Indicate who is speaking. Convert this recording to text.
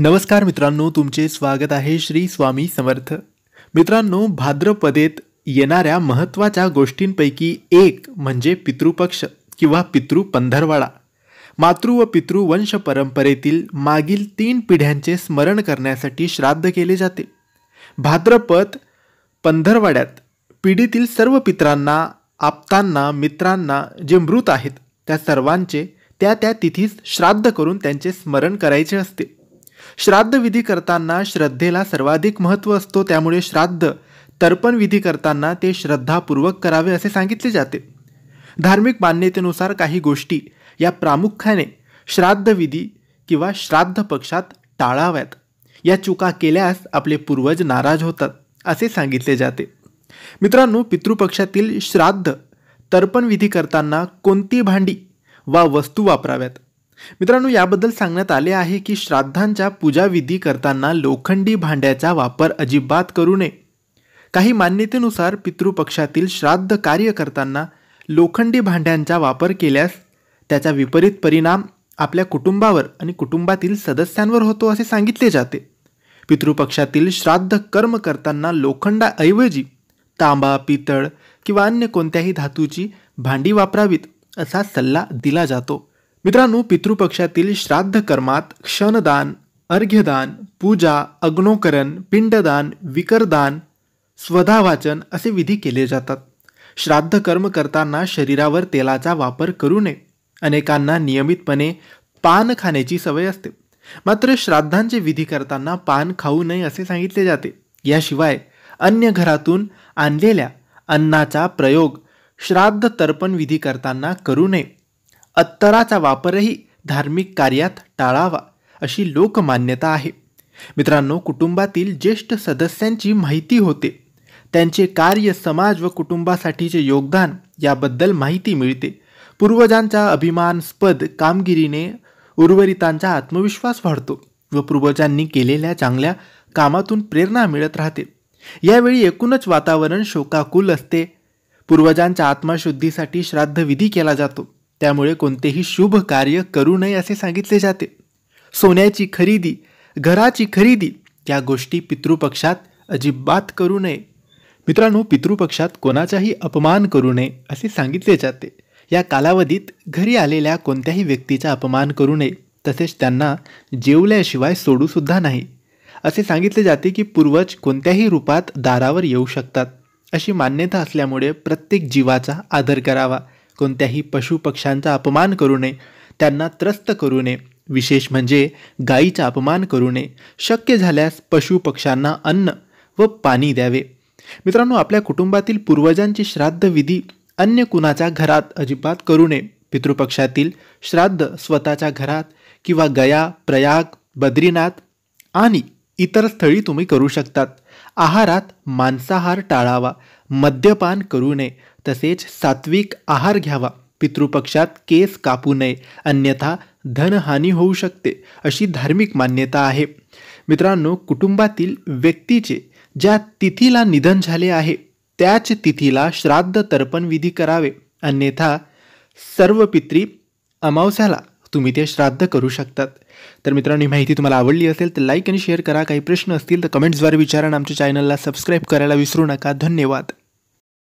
Speaker 1: नमस्कार मित्रांनो तुमचे स्वागत आहे श्री स्वामी समर्थ मित्रांनो भाद्रपदेत येणाऱ्या महत्त्वाच्या गोष्टींपैकी एक म्हणजे पितृपक्ष किंवा पितृ पंधरवाडा मातृ व पितृ वंश परंपरेतील मागील तीन पिढ्यांचे स्मरण करण्यासाठी श्राद्ध केले जाते भाद्रपद पंधरवाड्यात पिढीतील सर्व पित्रांना आप्तांना मित्रांना जे मृत आहेत त्या सर्वांचे त्या त्या तिथीस श्राद्ध करून त्यांचे स्मरण करायचे असते श्राद्ध विधी करताना श्रद्धेला सर्वाधिक महत्त्व असतो त्यामुळे श्राद्ध तर्पण विधी करताना ते श्रद्धापूर्वक करावे असे सांगितले जाते धार्मिक मान्यतेनुसार काही गोष्टी या प्रामुख्याने श्राद्ध विधी किंवा श्राद्ध पक्षात टाळाव्यात या चुका केल्यास आपले पूर्वज नाराज होतात असे सांगितले जाते मित्रांनो पितृपक्षातील श्राद्ध तर्पण विधी करताना कोणती भांडी वा वस्तू वापराव्यात मित्रांनो याबद्दल सांगण्यात आले आहे की श्राद्धांच्या पूजाविधी करताना लोखंडी भांड्याचा वापर अजिबात करू नये काही मान्यतेनुसार पितृपक्षातील श्राद्ध कार्य करताना लोखंडी भांड्यांचा वापर केल्यास त्याचा विपरीत परिणाम आपल्या कुटुंबावर आणि कुटुंबातील सदस्यांवर होतो असे सांगितले जाते पितृपक्षातील श्राद्ध कर्म करताना लोखंडाऐवजी तांबा पितळ किंवा अन्य कोणत्याही धातूची भांडी वापरावीत असा सल्ला दिला जातो मित्रांनो पितृपक्षातील श्राद्ध कर्मात क्षणदान अर्घ्यदान पूजा अग्नोकरण पिंडदान विकरदान स्वधावाचन असे विधी केले जातात श्राद्ध कर्म करताना शरीरावर तेलाचा वापर करू नये अनेकांना नियमितपणे पान खाण्याची सवय असते मात्र श्राद्धांचे विधी करताना पान खाऊ नये असे सांगितले जाते याशिवाय अन्य घरातून आणलेल्या अन्नाचा प्रयोग श्राद्ध तर्पण विधी करताना करू नये अत्तराचा वापरही धार्मिक कार्यात टाळावा अशी लोकमान्यता आहे मित्रांनो कुटुंबातील ज्येष्ठ सदस्यांची माहिती होते त्यांचे कार्य समाज व कुटुंबासाठीचे योगदान याबद्दल माहिती मिळते पूर्वजांचा अभिमानस्पद कामगिरीने उर्वरितांचा आत्मविश्वास वाढतो व पूर्वजांनी केलेल्या चांगल्या कामातून प्रेरणा मिळत राहते यावेळी एकूणच वातावरण शोकाकुल असते पूर्वजांच्या आत्मशुद्धीसाठी श्राद्धविधी केला जातो त्यामुळे कोणतेही शुभ कार्य करू नये असे सांगितले जाते सोन्याची खरेदी घराची खरेदी या गोष्टी पितृपक्षात अजिबात करू नये मित्रांनो पितृपक्षात कोणाचाही अपमान करू नये असे सांगितले जाते या कालावधीत घरी आलेल्या कोणत्याही व्यक्तीचा अपमान करू नये तसेच त्यांना जेवल्याशिवाय सोडूसुद्धा नाही असे सांगितले जाते की पूर्वज कोणत्याही रूपात दारावर येऊ शकतात अशी मान्यता असल्यामुळे प्रत्येक जीवाचा आदर करावा कोणत्याही पशुपक्ष्यांचा अपमान करू नये त्यांना त्रस्त करू नये विशेष म्हणजे गायीचा अपमान करू नये शक्य झाल्यास पशुपक्ष्यांना अन्न व पाणी द्यावे मित्रांनो आपल्या कुटुंबातील पूर्वजांची श्राद्ध विधी अन्य कुणाच्या घरात अजिबात करू नये पितृपक्षातील श्राद्ध स्वतःच्या घरात किंवा गया प्रयाग बद्रीनाथ आणि इतर स्थळी तुम्ही करू शकतात आहारात मांसाहार टाळावा मद्यपान करू नये तसेच सात्विक आहार घ्यावा पितृपक्षात केस कापू नये अन्यथा धनहानी होऊ शकते अशी धार्मिक मान्यता आहे मित्रांनो कुटुंबातील व्यक्तीचे ज्या तिथीला निधन झाले आहे त्याच तिथीला श्राद्ध तर्पण विधी करावे अन्यथा सर्व पित्री अमावस्याला तुम्ही ते श्राद्ध करू शकतात तर मित्रांनो ही माहिती तुम्हाला आवडली असेल तर लाईक आणि शेअर करा काही प्रश्न असतील तर कमेंट्सद्वारे विचारा आमच्या चॅनलला सबस्क्राईब करायला विसरू नका धन्यवाद